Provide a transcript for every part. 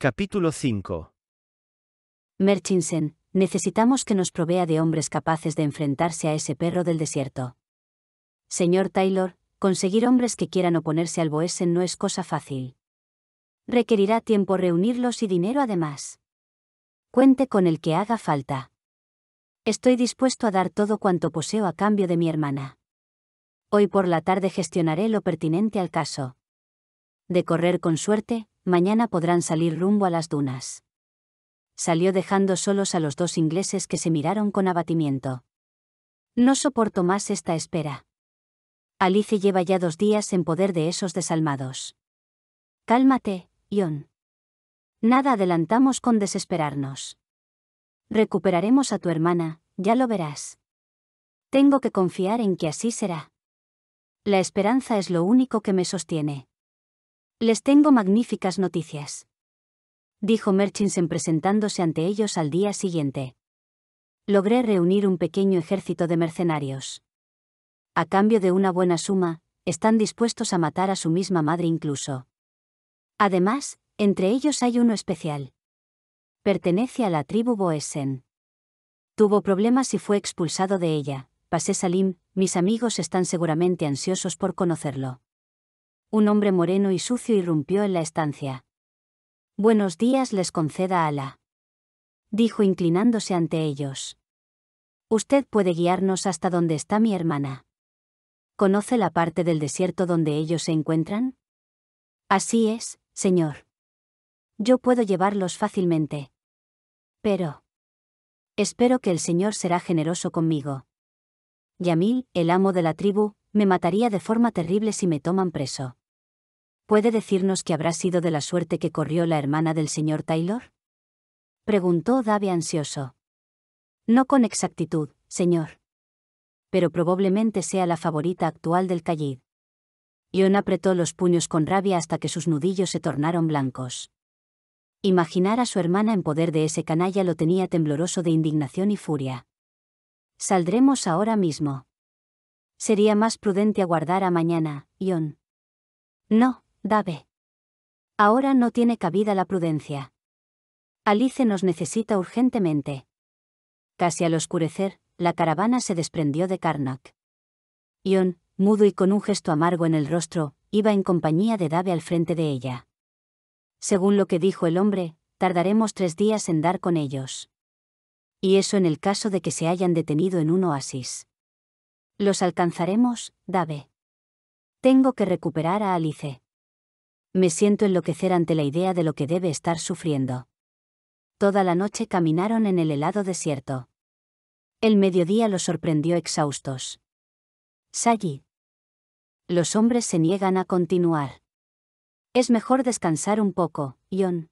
Capítulo 5. Merchinsen, necesitamos que nos provea de hombres capaces de enfrentarse a ese perro del desierto. Señor Taylor, conseguir hombres que quieran oponerse al Boesen no es cosa fácil. Requerirá tiempo reunirlos y dinero además. Cuente con el que haga falta. Estoy dispuesto a dar todo cuanto poseo a cambio de mi hermana. Hoy por la tarde gestionaré lo pertinente al caso. De correr con suerte, mañana podrán salir rumbo a las dunas. Salió dejando solos a los dos ingleses que se miraron con abatimiento. No soporto más esta espera. Alice lleva ya dos días en poder de esos desalmados. Cálmate, Ion. Nada adelantamos con desesperarnos. Recuperaremos a tu hermana, ya lo verás. Tengo que confiar en que así será. La esperanza es lo único que me sostiene. Les tengo magníficas noticias. Dijo Merchinsen presentándose ante ellos al día siguiente. Logré reunir un pequeño ejército de mercenarios. A cambio de una buena suma, están dispuestos a matar a su misma madre incluso. Además, entre ellos hay uno especial. Pertenece a la tribu Boesen. Tuvo problemas y fue expulsado de ella. Pasé Salim, mis amigos están seguramente ansiosos por conocerlo un hombre moreno y sucio irrumpió en la estancia. Buenos días les conceda Ala. Dijo inclinándose ante ellos. Usted puede guiarnos hasta donde está mi hermana. ¿Conoce la parte del desierto donde ellos se encuentran? Así es, señor. Yo puedo llevarlos fácilmente. Pero... Espero que el Señor será generoso conmigo. Yamil, el amo de la tribu, me mataría de forma terrible si me toman preso. ¿Puede decirnos que habrá sido de la suerte que corrió la hermana del señor Taylor? Preguntó Dave ansioso. No con exactitud, señor. Pero probablemente sea la favorita actual del Callid. Yon apretó los puños con rabia hasta que sus nudillos se tornaron blancos. Imaginar a su hermana en poder de ese canalla lo tenía tembloroso de indignación y furia. Saldremos ahora mismo. Sería más prudente aguardar a mañana, Ion. No, Dave. Ahora no tiene cabida la prudencia. Alice nos necesita urgentemente. Casi al oscurecer, la caravana se desprendió de Karnak. Ion, mudo y con un gesto amargo en el rostro, iba en compañía de Dave al frente de ella. Según lo que dijo el hombre, tardaremos tres días en dar con ellos. Y eso en el caso de que se hayan detenido en un oasis. Los alcanzaremos, Dave. Tengo que recuperar a Alice. Me siento enloquecer ante la idea de lo que debe estar sufriendo. Toda la noche caminaron en el helado desierto. El mediodía los sorprendió exhaustos. Sally. Los hombres se niegan a continuar. Es mejor descansar un poco, Ion.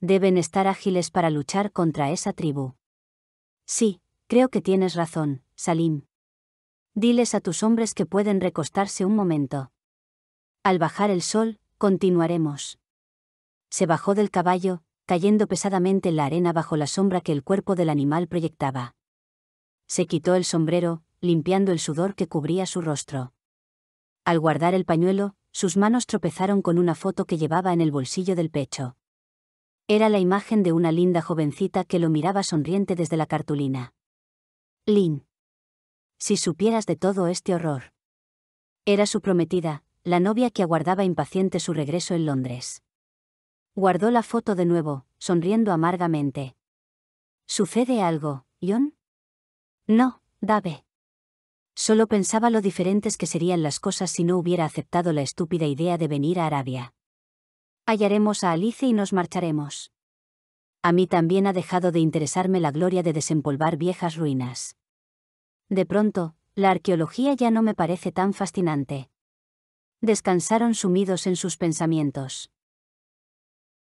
Deben estar ágiles para luchar contra esa tribu. Sí, creo que tienes razón, Salim diles a tus hombres que pueden recostarse un momento. Al bajar el sol, continuaremos. Se bajó del caballo, cayendo pesadamente en la arena bajo la sombra que el cuerpo del animal proyectaba. Se quitó el sombrero, limpiando el sudor que cubría su rostro. Al guardar el pañuelo, sus manos tropezaron con una foto que llevaba en el bolsillo del pecho. Era la imagen de una linda jovencita que lo miraba sonriente desde la cartulina. Lynn si supieras de todo este horror. Era su prometida, la novia que aguardaba impaciente su regreso en Londres. Guardó la foto de nuevo, sonriendo amargamente. ¿Sucede algo, John? No, Dave. Solo pensaba lo diferentes que serían las cosas si no hubiera aceptado la estúpida idea de venir a Arabia. Hallaremos a Alice y nos marcharemos. A mí también ha dejado de interesarme la gloria de desempolvar viejas ruinas. De pronto, la arqueología ya no me parece tan fascinante. Descansaron sumidos en sus pensamientos.